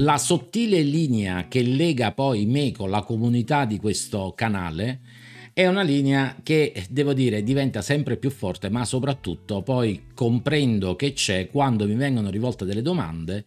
la sottile linea che lega poi me con la comunità di questo canale è una linea che devo dire diventa sempre più forte, ma soprattutto poi comprendo che c'è quando mi vengono rivolte delle domande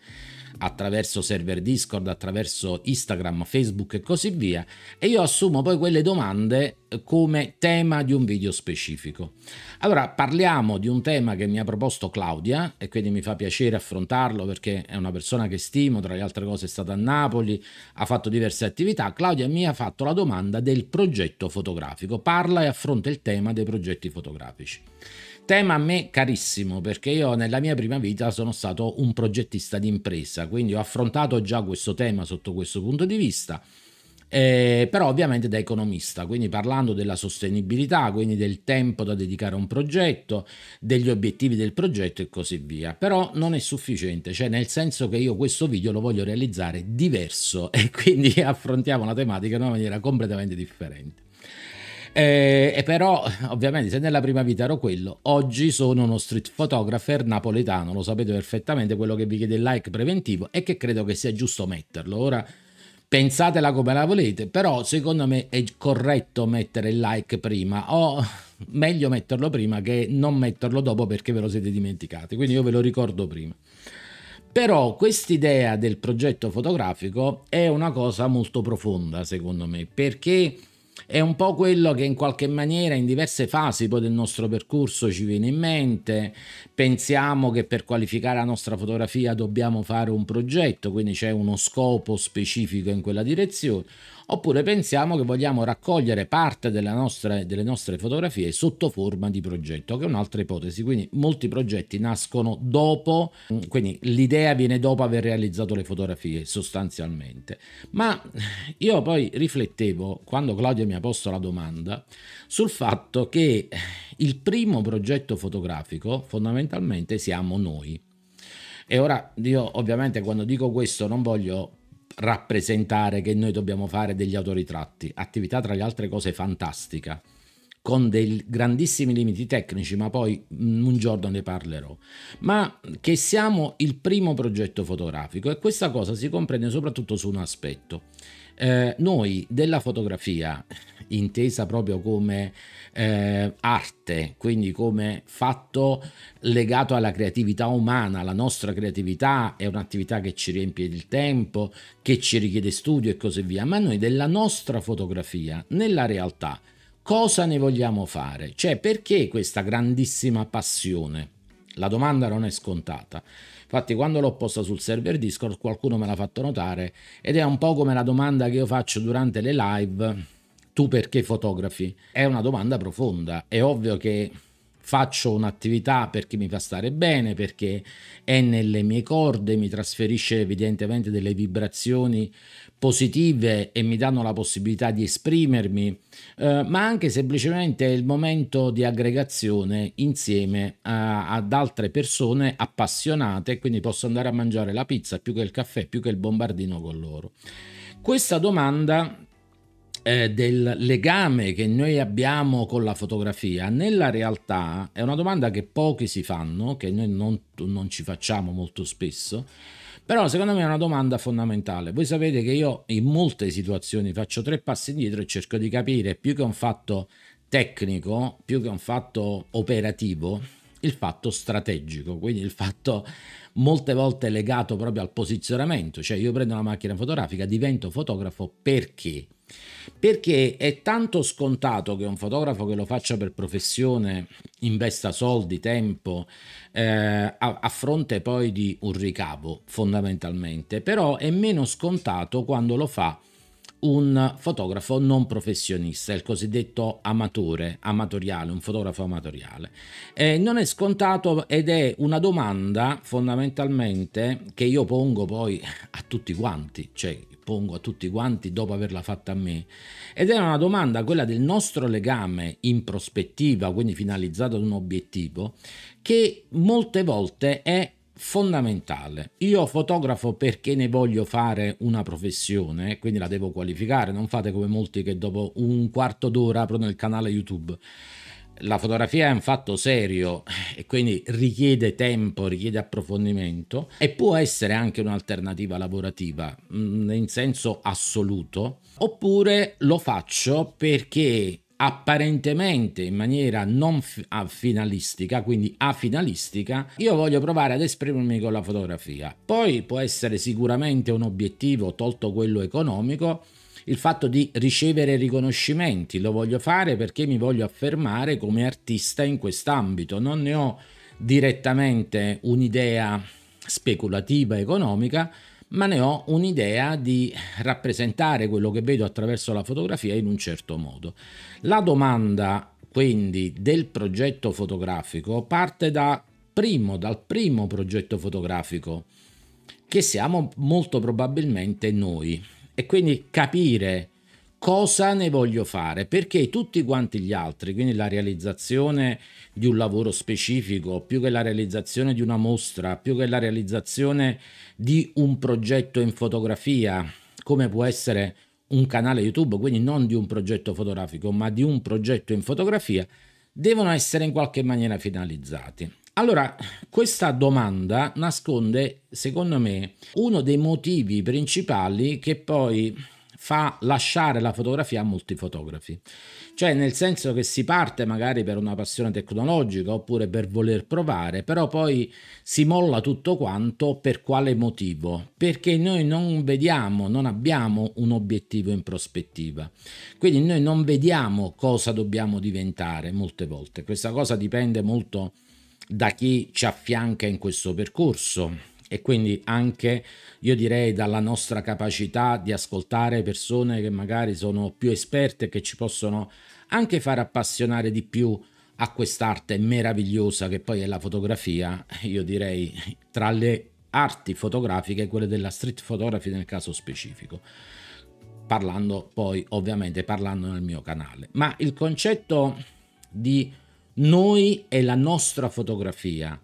attraverso server Discord, attraverso Instagram, Facebook e così via, e io assumo poi quelle domande eh, come tema di un video specifico. Allora parliamo di un tema che mi ha proposto Claudia e quindi mi fa piacere affrontarlo perché è una persona che stimo, tra le altre cose è stata a Napoli, ha fatto diverse attività. Claudia mi ha fatto la domanda del progetto fotografico, parla e affronta il tema dei progetti fotografici. Tema a me carissimo perché io nella mia prima vita sono stato un progettista di impresa, quindi ho affrontato già questo tema sotto questo punto di vista. Eh, però ovviamente da economista, quindi parlando della sostenibilità, quindi del tempo da dedicare a un progetto, degli obiettivi del progetto e così via. Però non è sufficiente, cioè nel senso che io questo video lo voglio realizzare diverso e quindi affrontiamo la tematica in una maniera completamente differente. Eh, e però, ovviamente, se nella prima vita ero quello, oggi sono uno street photographer napoletano, lo sapete perfettamente, quello che vi chiede il like preventivo e che credo che sia giusto metterlo. Ora, pensatela come la volete, però secondo me è corretto mettere il like prima o meglio metterlo prima che non metterlo dopo perché ve lo siete dimenticati, quindi io ve lo ricordo prima. Però quest'idea del progetto fotografico è una cosa molto profonda secondo me perché è un po' quello che in qualche maniera in diverse fasi poi del nostro percorso ci viene in mente. Pensiamo che per qualificare la nostra fotografia dobbiamo fare un progetto, quindi c'è uno scopo specifico in quella direzione oppure pensiamo che vogliamo raccogliere parte nostra, delle nostre fotografie sotto forma di progetto, che è un'altra ipotesi, quindi molti progetti nascono dopo, quindi l'idea viene dopo aver realizzato le fotografie sostanzialmente. Ma io poi riflettevo, quando Claudia mi ha posto la domanda, sul fatto che il primo progetto fotografico fondamentalmente siamo noi. E ora io ovviamente quando dico questo non voglio rappresentare che noi dobbiamo fare degli autoritratti, attività tra le altre cose fantastica, con dei grandissimi limiti tecnici, ma poi mm, un giorno ne parlerò, ma che siamo il primo progetto fotografico e questa cosa si comprende soprattutto su un aspetto. Eh, noi della fotografia intesa proprio come eh, arte, quindi come fatto legato alla creatività umana, la nostra creatività è un'attività che ci riempie il tempo, che ci richiede studio e così via, ma noi della nostra fotografia, nella realtà, cosa ne vogliamo fare? Cioè perché questa grandissima passione? La domanda non è scontata. Infatti, quando l'ho posta sul server Discord, qualcuno me l'ha fatto notare ed è un po' come la domanda che io faccio durante le live tu perché fotografi? È una domanda profonda. È ovvio che faccio un'attività perché mi fa stare bene, perché è nelle mie corde, mi trasferisce evidentemente delle vibrazioni positive e mi danno la possibilità di esprimermi, eh, ma anche semplicemente il momento di aggregazione insieme a, ad altre persone appassionate, quindi posso andare a mangiare la pizza più che il caffè, più che il bombardino con loro. Questa domanda eh, del legame che noi abbiamo con la fotografia, nella realtà è una domanda che pochi si fanno, che noi non, non ci facciamo molto spesso, però secondo me è una domanda fondamentale. Voi sapete che io in molte situazioni faccio tre passi indietro e cerco di capire più che un fatto tecnico, più che un fatto operativo, il fatto strategico, quindi il fatto molte volte legato proprio al posizionamento, cioè io prendo una macchina fotografica, divento fotografo perché? Perché è tanto scontato che un fotografo che lo faccia per professione investa soldi, tempo, eh, a, fronte poi di un ricavo fondamentalmente, però è meno scontato quando lo fa un fotografo non professionista, il cosiddetto amatore, amatoriale, un fotografo amatoriale. Eh, non è scontato ed è una domanda fondamentalmente che io pongo poi a tutti quanti, cioè pongo a tutti quanti dopo averla fatta a me. Ed è una domanda, quella del nostro legame in prospettiva, quindi finalizzato ad un obiettivo, che molte volte è fondamentale. Io fotografo perché ne voglio fare una professione, quindi la devo qualificare, non fate come molti che dopo un quarto d'ora aprono il canale YouTube. La fotografia è un fatto serio e quindi richiede tempo, richiede approfondimento e può essere anche un'alternativa lavorativa mm, in senso assoluto, oppure lo faccio perché apparentemente in maniera non finalistica, quindi afinalistica, io voglio provare ad esprimermi con la fotografia. Poi può essere sicuramente un obiettivo, tolto quello economico, il fatto di ricevere riconoscimenti, lo voglio fare perché mi voglio affermare come artista in quest'ambito, non ne ho direttamente un'idea speculativa economica, ma ne ho un'idea di rappresentare quello che vedo attraverso la fotografia in un certo modo. La domanda quindi del progetto fotografico parte da primo, dal primo progetto fotografico che siamo molto probabilmente noi e quindi capire cosa ne voglio fare, perché tutti quanti gli altri, quindi la realizzazione di un lavoro specifico, più che la realizzazione di una mostra, più che la realizzazione di un progetto in fotografia, come può essere un canale YouTube, quindi non di un progetto fotografico, ma di un progetto in fotografia, devono essere in qualche maniera finalizzati. Allora, questa domanda nasconde, secondo me, uno dei motivi principali che poi fa lasciare la fotografia a molti fotografi. Cioè nel senso che si parte magari per una passione tecnologica oppure per voler provare, però poi si molla tutto quanto per quale motivo? Perché noi non vediamo, non abbiamo un obiettivo in prospettiva. Quindi noi non vediamo cosa dobbiamo diventare molte volte. Questa cosa dipende molto da chi ci affianca in questo percorso e quindi anche io direi dalla nostra capacità di ascoltare persone che magari sono più esperte che ci possono anche far appassionare di più a quest'arte meravigliosa che poi è la fotografia, io direi tra le arti fotografiche quelle della street photography nel caso specifico parlando poi ovviamente parlando nel mio canale ma il concetto di noi e la nostra fotografia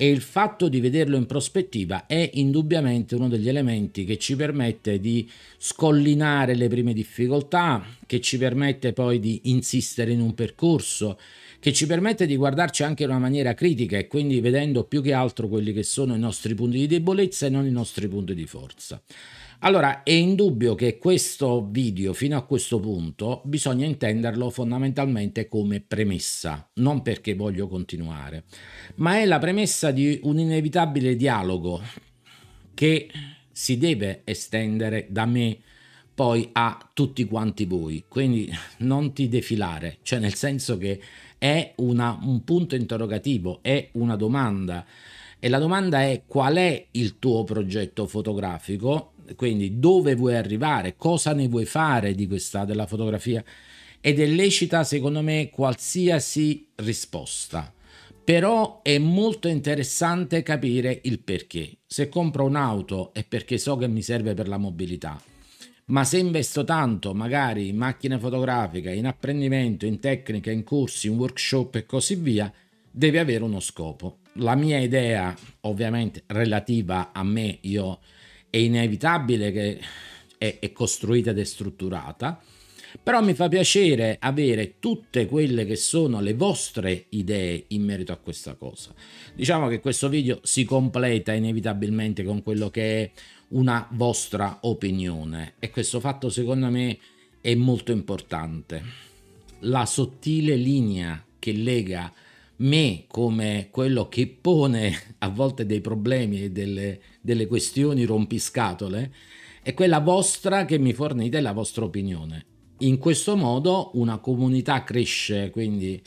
e il fatto di vederlo in prospettiva è indubbiamente uno degli elementi che ci permette di scollinare le prime difficoltà, che ci permette poi di insistere in un percorso, che ci permette di guardarci anche in una maniera critica e quindi vedendo più che altro quelli che sono i nostri punti di debolezza e non i nostri punti di forza. Allora, è indubbio che questo video fino a questo punto bisogna intenderlo fondamentalmente come premessa, non perché voglio continuare, ma è la premessa di un inevitabile dialogo che si deve estendere da me poi a tutti quanti voi. Quindi non ti defilare, cioè nel senso che è una, un punto interrogativo, è una domanda. E la domanda è qual è il tuo progetto fotografico quindi dove vuoi arrivare, cosa ne vuoi fare di questa, della fotografia ed è lecita secondo me qualsiasi risposta. Però è molto interessante capire il perché. Se compro un'auto è perché so che mi serve per la mobilità, ma se investo tanto magari in macchine fotografiche, in apprendimento, in tecnica, in corsi, in workshop e così via, deve avere uno scopo. La mia idea, ovviamente relativa a me, io è inevitabile che è, è costruita ed è strutturata, però mi fa piacere avere tutte quelle che sono le vostre idee in merito a questa cosa. Diciamo che questo video si completa inevitabilmente con quello che è una vostra opinione e questo fatto secondo me è molto importante. La sottile linea che lega me come quello che pone a volte dei problemi e delle, delle questioni rompiscatole è quella vostra che mi fornite la vostra opinione. In questo modo una comunità cresce, quindi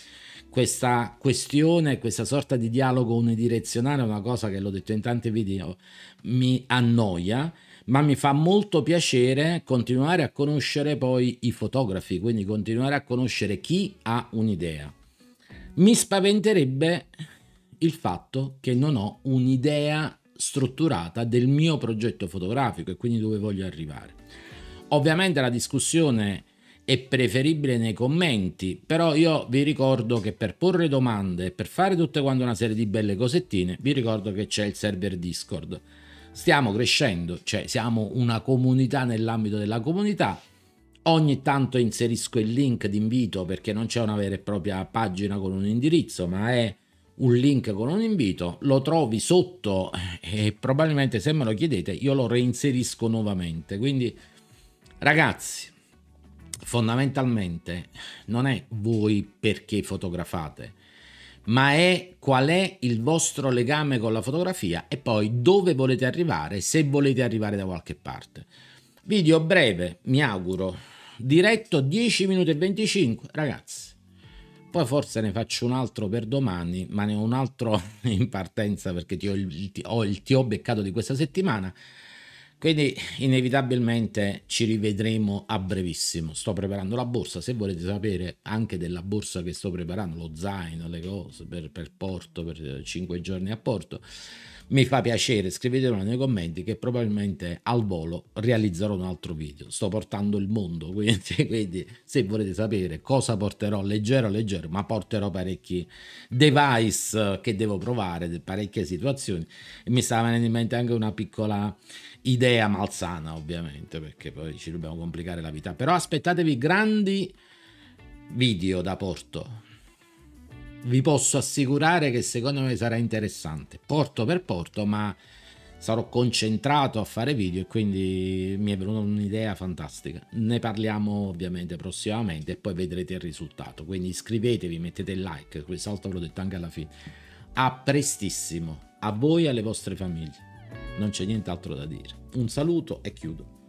questa questione, questa sorta di dialogo unidirezionale una cosa che l'ho detto in tanti video, mi annoia, ma mi fa molto piacere continuare a conoscere poi i fotografi, quindi continuare a conoscere chi ha un'idea. Mi spaventerebbe il fatto che non ho un'idea strutturata del mio progetto fotografico e quindi dove voglio arrivare. Ovviamente la discussione è preferibile nei commenti, però io vi ricordo che per porre domande, e per fare tutte quante una serie di belle cosettine, vi ricordo che c'è il server Discord. Stiamo crescendo, cioè siamo una comunità nell'ambito della comunità, Ogni tanto inserisco il link d'invito perché non c'è una vera e propria pagina con un indirizzo, ma è un link con un invito, lo trovi sotto eh, e probabilmente se me lo chiedete io lo reinserisco nuovamente. Quindi ragazzi, fondamentalmente non è voi perché fotografate, ma è qual è il vostro legame con la fotografia e poi dove volete arrivare, se volete arrivare da qualche parte. Video breve, mi auguro, diretto 10 minuti e 25, ragazzi. Poi forse ne faccio un altro per domani, ma ne ho un altro in partenza perché ti ho il, ti, ho il, ti ho beccato di questa settimana. Quindi inevitabilmente ci rivedremo a brevissimo. Sto preparando la borsa, se volete sapere anche della borsa che sto preparando, lo zaino, le cose per, per Porto, per 5 giorni a Porto, mi fa piacere, scrivetelo nei commenti che probabilmente al volo realizzerò un altro video. Sto portando il mondo, quindi, quindi se volete sapere cosa porterò, leggero leggero, ma porterò parecchi device che devo provare, parecchie situazioni. mi stava venendo in mente anche una piccola idea malsana, ovviamente, perché poi ci dobbiamo complicare la vita. Però aspettatevi grandi video da porto vi posso assicurare che secondo me sarà interessante, porto per porto, ma sarò concentrato a fare video e quindi mi è venuta un'idea fantastica. Ne parliamo ovviamente prossimamente e poi vedrete il risultato. Quindi iscrivetevi, mettete il like, quel salto ve l'ho detto anche alla fine. A prestissimo, a voi e alle vostre famiglie. Non c'è nient'altro da dire. Un saluto e chiudo.